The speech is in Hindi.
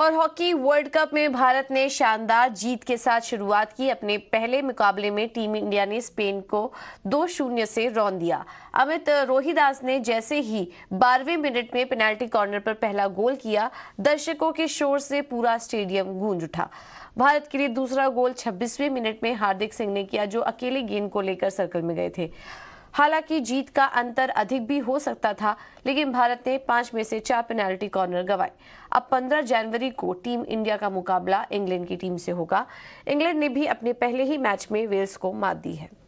और हॉकी वर्ल्ड कप में भारत ने शानदार जीत के साथ शुरुआत की अपने पहले मुकाबले में टीम इंडिया ने स्पेन को दो शून्य से रौन दिया अमित रोहिदास ने जैसे ही बारहवें मिनट में पेनाल्टी कॉर्नर पर पहला गोल किया दर्शकों के शोर से पूरा स्टेडियम गूंज उठा भारत के लिए दूसरा गोल 26वें मिनट में हार्दिक सिंह ने किया जो अकेले गेंद को लेकर सर्कल में गए थे हालांकि जीत का अंतर अधिक भी हो सकता था लेकिन भारत ने पांच में से चार पेनाल्टी कॉर्नर गवाए अब 15 जनवरी को टीम इंडिया का मुकाबला इंग्लैंड की टीम से होगा इंग्लैंड ने भी अपने पहले ही मैच में वेल्स को मात दी है